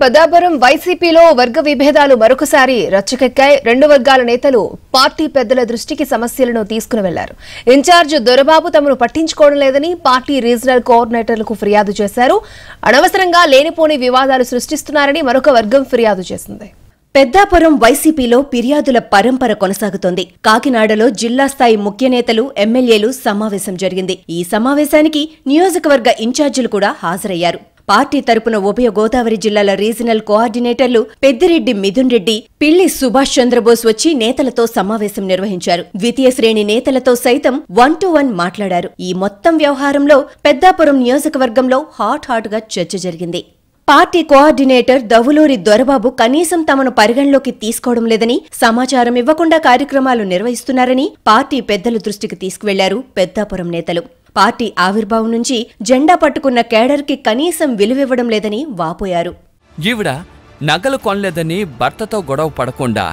పెదాపురం వైసీపీలో వర్గ విభేదాలు మరొకసారి రచ్చకెక్కాయి రెండు వర్గాల నేతలు పార్టీ పెద్దల దృష్టికి సమస్యలను తీసుకుని వెళ్లారు ఇన్ఛార్జ్ దొరబాబు తమను పట్టించుకోవడం లేదని పార్టీ రీజనల్ కోఆర్డినేటర్లకు ఫిర్యాదు చేశారు అనవసరంగా లేనిపోని వివాదాలు సృష్టిస్తున్నారని మరొక వర్గం ఫిర్యాదు చేసింది పెద్దాపురం వైసీపీలో ఫిర్యాదుల పరంపర కొనసాగుతోంది కాకినాడలో జిల్లా స్థాయి ముఖ్య నేతలు ఎమ్మెల్యేలు సమావేశం జరిగింది ఈ సమావేశానికి నియోజకవర్గ ఇన్ఛార్జీలు కూడా హాజరయ్యారు పార్టీ తరపున ఉభయ గోదావరి జిల్లాల రీజనల్ కోఆర్డినేటర్లు పెద్దిరెడ్డి మిథున్ రెడ్డి పిల్లి సుభాష్ చంద్రబోస్ వచ్చి నేతలతో సమావేశం నిర్వహించారు ద్వితీయ శ్రేణి నేతలతో సైతం వన్ టు వన్ మాట్లాడారు ఈ మొత్తం వ్యవహారంలో పెద్దాపురం నియోజకవర్గంలో హాట్ హాట్ గా చర్చ జరిగింది పార్టీ కోఆర్డినేటర్ దవులూరి దొరబాబు కనీసం తమను పరిగణలోకి తీసుకోవడం లేదని సమాచారం ఇవ్వకుండా కార్యక్రమాలు నిర్వహిస్తున్నారని పార్టీ పెద్దల దృష్టికి తీసుకువెళ్లారు పెద్దాపురం నేతలు పార్టీ ఆవిర్భావం నుంచి జెండా పట్టుకున్న కేడర్కి కనీసం విలువివ్వడం లేదని వాపోయారు ఈవిడ నగలు కొనలేదని భర్తతో గొడవ పడకుండా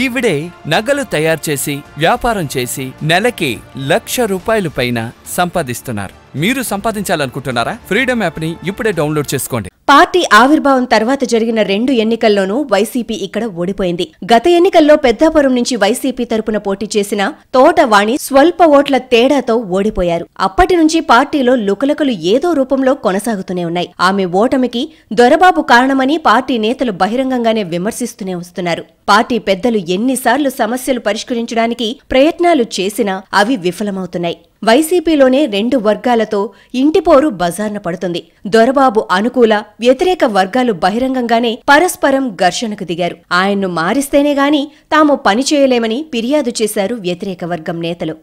ఈవిడే నగలు తయారు చేసి వ్యాపారం చేసి నెలకి లక్ష రూపాయలు పైన సంపాదిస్తున్నారు మీరు సంపాదించాలనుకుంటున్నారా ఫ్రీడమ్ యాప్ని ఇప్పుడే డౌన్లోడ్ చేసుకోండి పార్టీ ఆవిర్భావం తర్వాత జరిగిన రెండు ఎన్నికల్లోనూ వైసీపీ ఇక్కడ ఓడిపోయింది గత ఎన్నికల్లో పెద్దాపురం నుంచి వైసీపీ తరపున పోటీ చేసిన తోటవాణి స్వల్ప ఓట్ల తేడాతో ఓడిపోయారు అప్పటి నుంచి పార్టీలో లుకలకలు ఏదో రూపంలో కొనసాగుతూనే ఉన్నాయి ఆమె ఓటమికి దొరబాబు కారణమని పార్టీ నేతలు బహిరంగంగానే విమర్శిస్తూనే వస్తున్నారు పార్టీ పెద్దలు ఎన్నిసార్లు సమస్యలు పరిష్కరించడానికి ప్రయత్నాలు చేసినా అవి విఫలమవుతున్నాయి వైసీపీలోనే రెండు వర్గాలతో ఇంటిపోరు బజార్న పడుతుంది దొరబాబు అనుకూల వ్యతిరేక వర్గాలు బహిరంగంగానే పరస్పరం ఘర్షణకు దిగారు ఆయన్ను మారిస్తేనే గాని తాము పనిచేయలేమని ఫిర్యాదు చేశారు వ్యతిరేక వర్గం నేతలు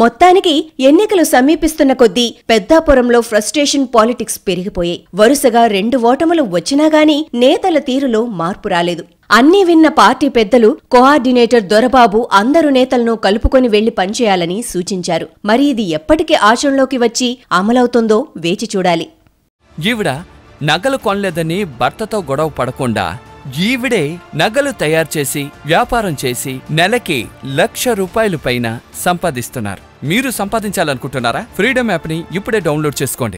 మొత్తానికి ఎన్నికలు సమీపిస్తున్న కొద్దీ పెద్దాపురంలో ఫ్రస్ట్రేషన్ పాలిటిక్స్ పెరిగిపోయాయి వరుసగా రెండు ఓటములు వచ్చినా గాని నేతల తీరులో మార్పు రాలేదు అన్నీ విన్న పార్టీ పెద్దలు కోఆర్డినేటర్ దొరబాబు అందరు నేతలను కలుపుకొని వెళ్లి పనిచేయాలని సూచించారు మరి ఇది ఎప్పటికీ ఆచరణలోకి వచ్చి అమలవుతుందో వేచి చూడాలి ఈవిడ నగలు కొనలేదని భర్తతో గొడవ పడకుండా ఈవిడే నగలు తయారు చేసి వ్యాపారం చేసి నెలకి లక్ష రూపాయలు పైన సంపాదిస్తున్నారు మీరు సంపాదించాలనుకుంటున్నారా ఫ్రీడమ్ యాప్ని ఇప్పుడే డౌన్లోడ్ చేసుకోండి